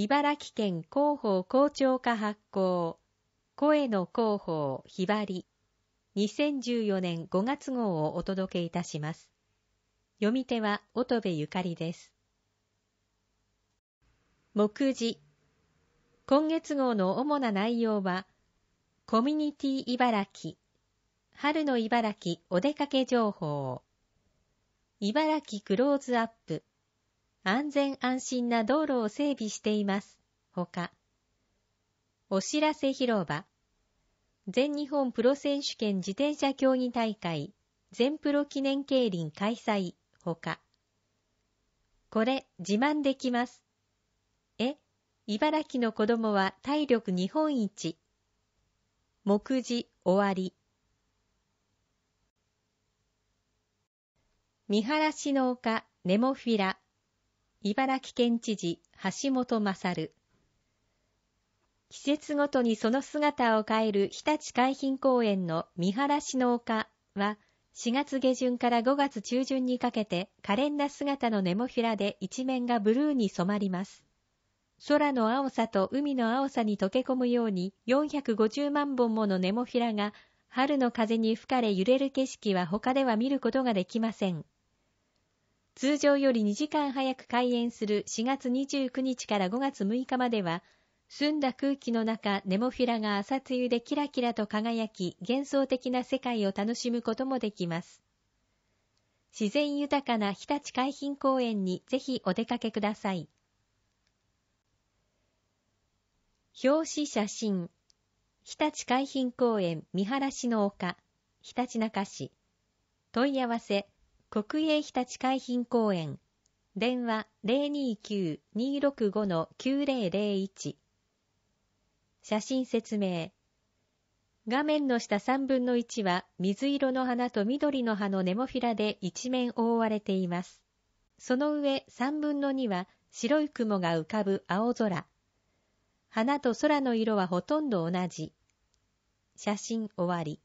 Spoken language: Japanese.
茨城県広報広聴課発行声の広報ひばり2014年5月号をお届けいたします読み手は乙部ゆかりです目次今月号の主な内容はコミュニティ茨城春の茨城お出かけ情報茨城クローズアップ安全安心な道路を整備しています。ほか、お知らせ広場、全日本プロ選手権自転車競技大会、全プロ記念競輪開催、ほか、これ自慢できます。え、茨城の子供は体力日本一。目次終わり。見晴らしの丘ネモフィラ茨城県知事橋本勝季節ごとにその姿を変える日立海浜公園の見晴らしの丘は4月下旬から5月中旬にかけて可憐な姿のネモフィラで一面がブルーに染まります。空の青さと海の青さに溶け込むように450万本ものネモフィラが春の風に吹かれ揺れる景色は他では見ることができません。通常より2時間早く開園する4月29日から5月6日までは、澄んだ空気の中、ネモフィラが朝露でキラキラと輝き、幻想的な世界を楽しむこともできます。自然豊かな日立海浜公園にぜひお出かけください。表紙写真、日立海浜公園三原市の丘、日立中市。問い合わせ、国営ひたち海浜公園電話029-265-9001写真説明画面の下3分の1は水色の花と緑の葉のネモフィラで一面覆われています。その上3分の2は白い雲が浮かぶ青空。花と空の色はほとんど同じ。写真終わり。